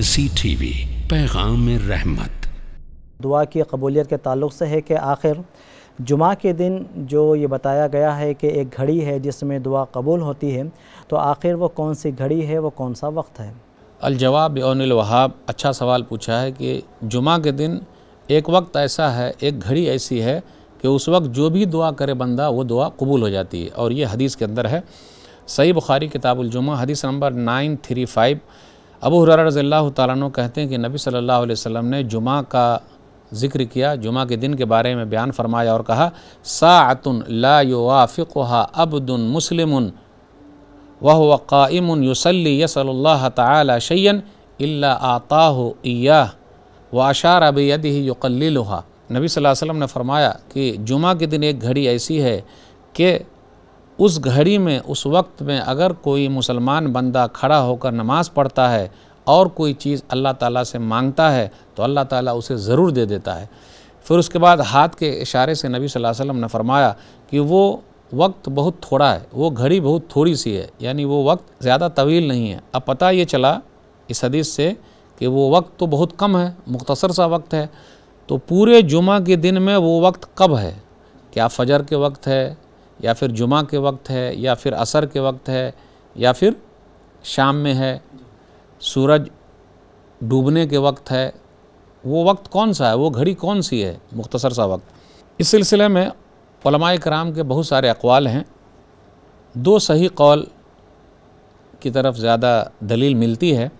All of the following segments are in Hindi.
नवासी टी वी पैगाम रहमत दुआ की कबूलियत के ताल्लुक से है कि आखिर जुमा के दिन जो ये बताया गया है कि एक घड़ी है जिसमें दुआ कबूल होती है तो आखिर वो कौन सी घड़ी है वो कौन सा वक्त है अलजवाब वहाब अच्छा सवाल पूछा है कि जुमा के दिन एक वक्त ऐसा है एक घड़ी ऐसी है कि उस वक्त जो भी दुआ करे बंदा वो दुआ कबूल हो जाती है और ये हदीस के अंदर है सही बुखारी किताबुलजुमा हदीस number nine three five Abu Hurairah रज़ील्ला तु कहते हैं कि नबी सल्लल्लाहु अलैहि वसल्लम ने जुमा का जिक्र किया जुमा के दिन के बारे में बयान फरमाया और कहा सातुन ला युवाफ़िक़ा अबदन मुस्लिम वह वक़ाइम युसली यसल्ला तयन अल्ला आता इया व अशार अबयद ही युकल्लुहा नबी वसल्लम ने फरमाया कि जुमा के दिन एक घड़ी ऐसी है कि उस घड़ी में उस वक्त में अगर कोई मुसलमान बंदा खड़ा होकर नमाज़ पढ़ता है और कोई चीज़ अल्लाह ताला से मांगता है तो अल्लाह ताला उसे ज़रूर दे देता है फिर उसके बाद हाथ के इशारे से नबी सल्लल्लाहु अलैहि वसल्लम ने फरमाया कि वो वक्त बहुत थोड़ा है वो घड़ी बहुत थोड़ी सी है यानी वो वक्त ज़्यादा तवील नहीं है अब पता ये चला इस हदीस से कि वो वक्त तो बहुत कम है मुख्तसर सा वक्त है तो पूरे जुमा के दिन में वो वक्त कब है क्या फ़जर के वक्त है या फिर जुमा के वक्त है या फिर असर के वक्त है या फिर शाम में है सूरज डूबने के वक्त है वो वक्त कौन सा है वो घड़ी कौन सी है मुख्तसर सा वक्त इस सिलसिले में कराम के बहुत सारे अकवाल हैं दो सही कौल की तरफ ज़्यादा दलील मिलती है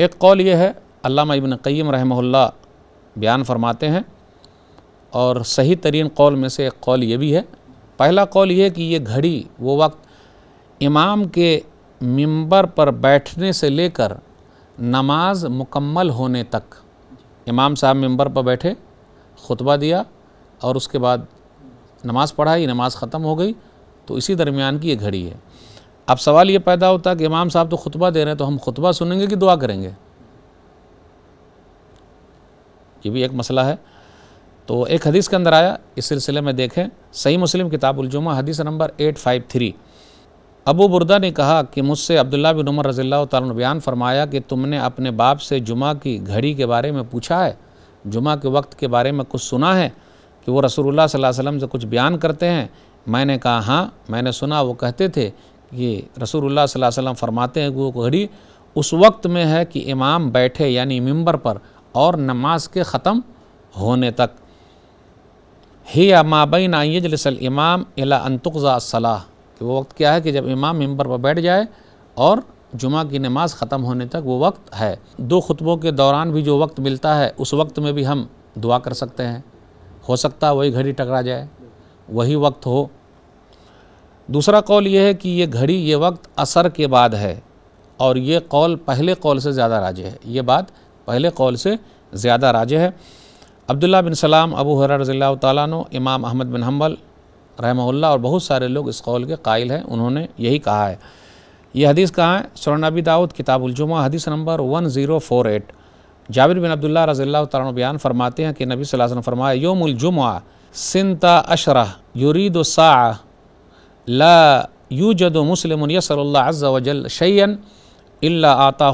एक कौल ये है अल्लामा इबन क़य्यम रहमहुल्ला बयान फरमाते हैं और सही तरीन कौल में से एक कौल ये भी है पहला कौल ये कि ये घड़ी वो वक्त इमाम के मिंबर पर बैठने से लेकर नमाज मुकम्मल होने तक इमाम साहब मिंबर पर बैठे खुतबा दिया और उसके बाद नमाज पढ़ाई नमाज ख़त्म हो गई तो इसी दरमियान की ये घड़ी है अब सवाल ये पैदा होता है कि इमाम साहब तो खुतबा दे रहे हैं तो हम खुतबा सुनेंगे कि दुआ करेंगे ये भी एक मसला है तो एक हदीस के अंदर आया इस सिलसिले में देखें सही मुस्लिम किताब उलजुमा हदीस number eight five three Abu Burda ने कहा कि मुझसे अब्दुल्ला बिन उमर रज़ील बयान फरमाया कि तुमने अपने बाप से जुमा की घड़ी के बारे में पूछा है जुमा के वक्त के बारे में कुछ सुना है कि वो रसूलुल्लाह सल्लल्लाहु अलैहि वसल्लम से कुछ बयान करते हैं मैंने कहा हाँ मैंने सुना वो कहते थे कि रसूलुल्लाह सल्लल्लाहु अलैहि वसल्लम फरमाते हैं वो घड़ी उस वक्त में है कि इमाम बैठे यानी मिंबर पर और नमाज के ख़त्म होने तक ही आइए जलसल इमाम अला सलाह कि वो वक्त क्या है कि जब इमाम मंबर पर बैठ जाए और जुमा की नमाज ख़त्म होने तक वो वक्त है दो खुतबों के दौरान भी जो वक्त मिलता है उस वक्त में भी हम दुआ कर सकते हैं हो सकता है वही घड़ी टकरा जाए वही वक्त हो दूसरा कौल ये है कि ये घड़ी ये वक्त असर के बाद है और ये कौल पहले कौल से ज़्यादा राजे है ये बात पहले कौल से ज़्यादा राजे है अब्दुल्ला बिन सलाम अबू हर रज़ी तु इमाम अहमद बिन हम्बल रहमल्ला और बहुत सारे लोग इस कौल के कायल हैं उन्होंने यही कहा है यह हदीस कहाँ है नबी दाऊद किताबुलजुमा हदीस number one zero four eight Jabir bin Abdullah रज़ील्ला तु बयान फरमाते हैं कि नबी सल फरमाए योमुलजुमा सिनता अशरा युरीद सा ला यूजद मुस्लिम यसर वजल शैन अल्ला आता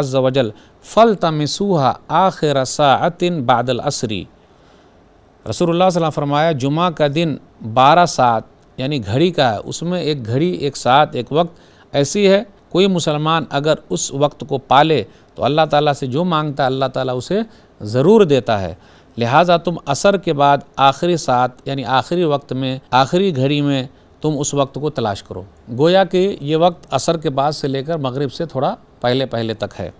अज़ वजल फ़ल तमसूहा आखिर सातिन बादल असरी रसोल्ला फरमाया जुमा का दिन बारह सात यानी घड़ी का है उसमें एक घड़ी एक साथ एक वक्त ऐसी है कोई मुसलमान अगर उस वक्त को पाले तो अल्लाह ताला से जो मांगता है अल्लाह ताला उसे ज़रूर देता है लिहाजा तुम असर के बाद आखिरी साथ यानी आखिरी वक्त में आखिरी घड़ी में तुम उस वक्त को तलाश करो गोया कि ये वक्त असर के बाद से लेकर मगरिब से थोड़ा पहले पहले तक है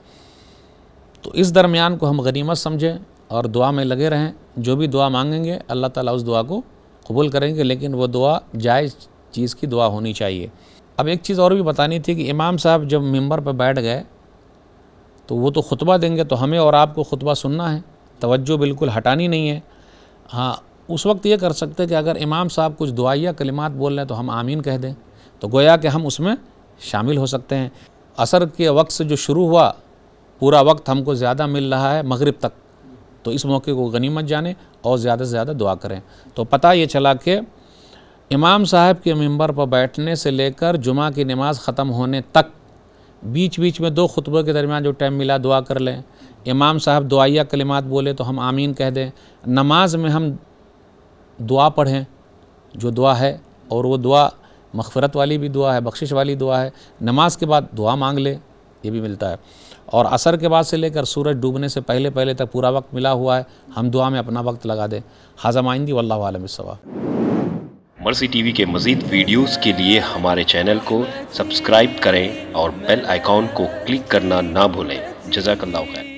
तो इस दरमियान को हम गनीमत समझें और दुआ में लगे रहें जो भी दुआ मांगेंगे अल्लाह ताला उस दुआ को कबूल करेंगे लेकिन वो दुआ जायज़ चीज़ की दुआ होनी चाहिए अब एक चीज़ और भी बतानी थी कि इमाम साहब जब मेंबर पर बैठ गए तो वो तो खुतबा देंगे तो हमें और आपको खुतबा सुनना है तवज्जो बिल्कुल हटानी नहीं है हाँ उस वक्त ये कर सकते हैं कि अगर इमाम साहब कुछ दुआया कलिमात बोल रहे हैं तो हम आमीन कह दें तो गोया कि हम उसमें शामिल हो सकते हैं असर के वक्त से जो शुरू हुआ पूरा वक्त हमको ज़्यादा मिल रहा है मगरब तक तो इस मौके को गनीमत जाने और ज़्यादा से ज़्यादा दुआ करें तो पता ये चला कि इमाम साहब के मंबर पर बैठने से लेकर जुमा की नमाज ख़त्म होने तक बीच बीच में दो खुतबों के दरमियान जो टाइम मिला दुआ कर लें इमाम साहब दुआया कलिमात बोले तो हम आमीन कह दें नमाज में हम दुआ पढ़ें जो दुआ है और वो दुआ मफफरत वाली भी दुआ है बख्शिश वाली दुआ है नमाज के बाद दुआ मांग लें ये भी मिलता है और असर के बाद से लेकर सूरज डूबने से पहले पहले तक पूरा वक्त मिला हुआ है हम दुआ में अपना वक्त लगा दें हाजमाइंदी वल्लम सवा मर्सी टीवी के मज़ीद वीडियोस के लिए हमारे चैनल को सब्सक्राइब करें और बेल आइकॉन को क्लिक करना ना भूलें जजाकल्ला खैर